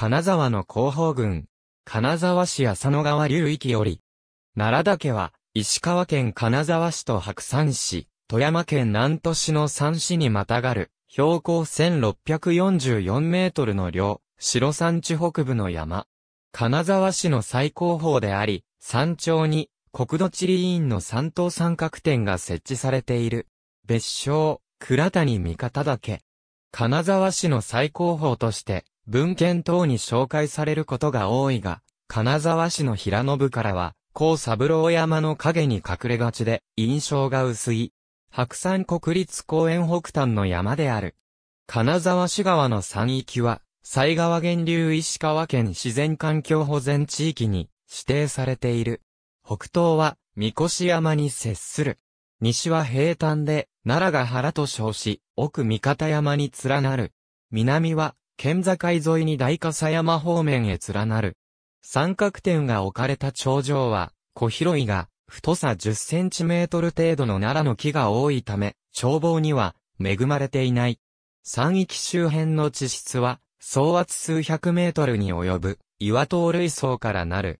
金沢の広報群、金沢市浅野川流域より、奈良岳は、石川県金沢市と白山市、富山県南都市の山市にまたがる、標高1644メートルの量、白山地北部の山。金沢市の最高峰であり、山頂に国土地理院の三等三角点が設置されている。別称、倉谷三方岳。金沢市の最高峰として、文献等に紹介されることが多いが、金沢市の平野部からは、高三郎山の影に隠れがちで、印象が薄い。白山国立公園北端の山である。金沢市川の山域は、西川源流石川県自然環境保全地域に指定されている。北東は、三越山に接する。西は平坦で、奈良が原と称し、奥三方山に連なる。南は、県境沿いに大笠山方面へ連なる。三角点が置かれた頂上は、小広いが、太さ10センチメートル程度の奈良の木が多いため、眺望には恵まれていない。山域周辺の地質は、総圧数百メートルに及ぶ、岩島類層からなる。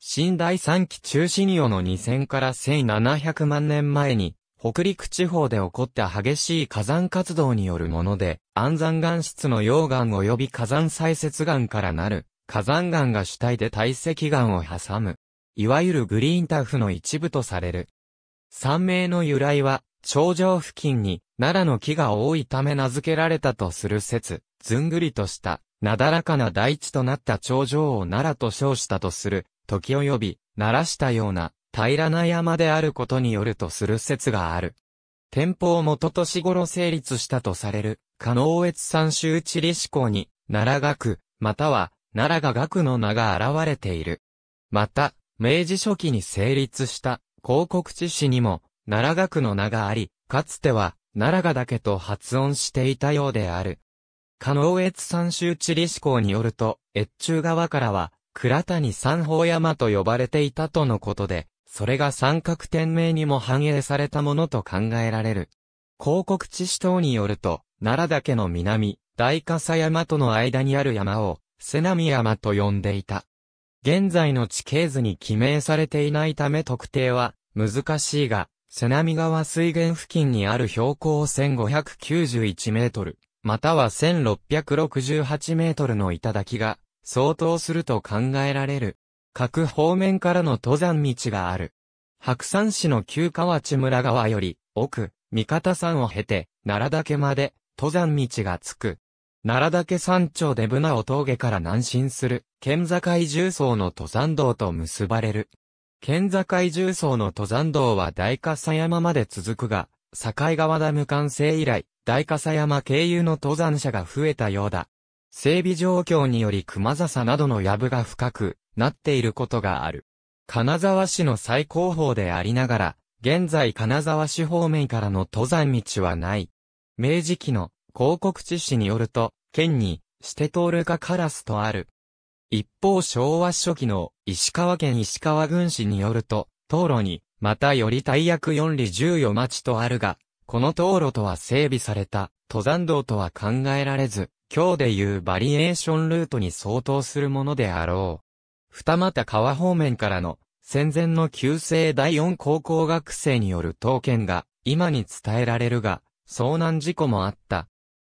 新第三期中信用の2000から1700万年前に、北陸地方で起こった激しい火山活動によるもので、安山岩質の溶岩及び火山砕雪岩からなる、火山岩が主体で堆積岩を挟む。いわゆるグリーンタフの一部とされる。山名の由来は、頂上付近に奈良の木が多いため名付けられたとする説、ずんぐりとした、なだらかな大地となった頂上を奈良と称したとする、時及び、鳴らしたような、平らな山であることによるとする説がある。天保元年頃成立したとされる、加納越三州地理志向に、奈良学、または、奈良が学の名が現れている。また、明治初期に成立した、広告地市にも、奈良学の名があり、かつては、奈良がだけと発音していたようである。加納越三州地理志向によると、越中側からは、倉谷三宝山と呼ばれていたとのことで、それが三角点名にも反映されたものと考えられる。広告地市等によると、奈良岳の南、大笠山との間にある山を、瀬波山と呼んでいた。現在の地形図に記名されていないため特定は難しいが、瀬波川水源付近にある標高1591メートル、または1668メートルの頂が相当すると考えられる。各方面からの登山道がある。白山市の旧河内村川より、奥、三方山を経て、奈良岳まで、登山道がつく。奈良岳山頂で船を峠から南進する、県境重層の登山道と結ばれる。県境重層の登山道は大笠山まで続くが、境川ダム完成以来、大笠山経由の登山者が増えたようだ。整備状況により熊笹などの藪が深く、なっていることがある。金沢市の最高峰でありながら、現在金沢市方面からの登山道はない。明治期の広告知市によると、県に、して通るかカラスとある。一方昭和初期の石川県石川郡市によると、道路に、またより大約4里14町とあるが、この道路とは整備された、登山道とは考えられず、今日でいうバリエーションルートに相当するものであろう。二俣川方面からの戦前の旧制第四高校学生による刀剣が今に伝えられるが、遭難事故もあった。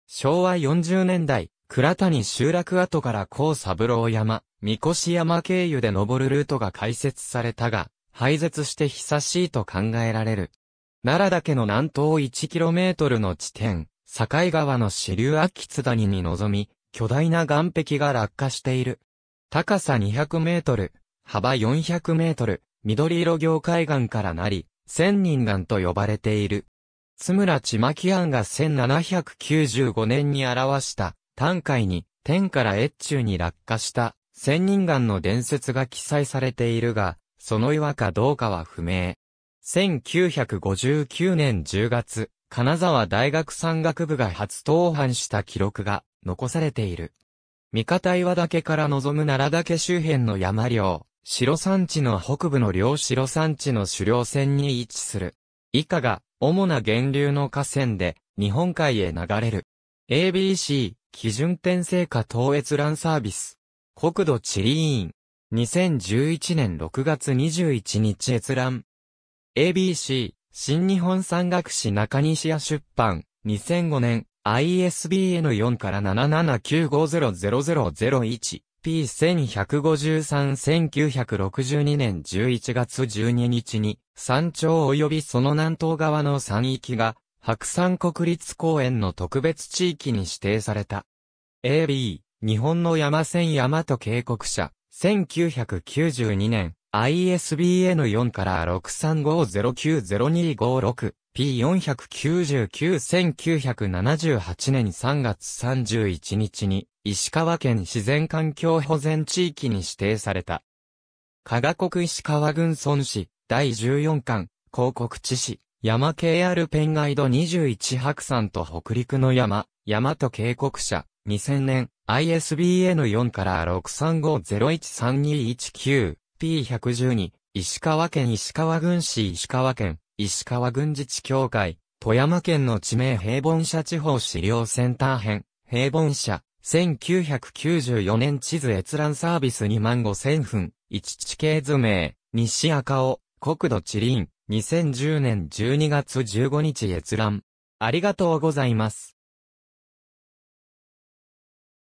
昭和40年代、倉谷集落跡から高三郎山、三越山経由で登るルートが開設されたが、廃絶して久しいと考えられる。奈良岳の南東 1km の地点、境川の支流秋津谷に臨み、巨大な岩壁が落下している。高さ200メートル、幅400メートル、緑色業海岸からなり、千人岩と呼ばれている。津村千巻庵が1795年に表した、短海に、天から越中に落下した、千人岩の伝説が記載されているが、その岩かどうかは不明。1959年10月、金沢大学山岳部が初登板した記録が残されている。三方岩岳から望む奈良岳周辺の山領、白山地の北部の両白山地の主領線に位置する。以下が、主な源流の河川で、日本海へ流れる。ABC、基準転生果等閲覧サービス。国土地理委員。2011年6月21日閲覧。ABC、新日本山岳史中西屋出版。2005年、ISBN4 から7 7 9 5 0 0 0 1 P1153-1962 年11月12日に、山頂及びその南東側の山域が、白山国立公園の特別地域に指定された。AB、日本の山線山と渓谷社、1992年、ISBN4 から63509025 P499-1978 年3月31日に石川県自然環境保全地域に指定された。加賀国石川郡村市第14巻広告地市山 KR ペンガイド21白山と北陸の山山と渓谷社2000年 ISBN4 から63501321 p 1 1 2石川県石川郡市石川県、石川郡自治協会、富山県の地名平凡社地方資料センター編、平凡社、1994年地図閲覧サービス2万5000分、一地形図名、西赤尾、国土地理院、2010年12月15日閲覧。ありがとうございます。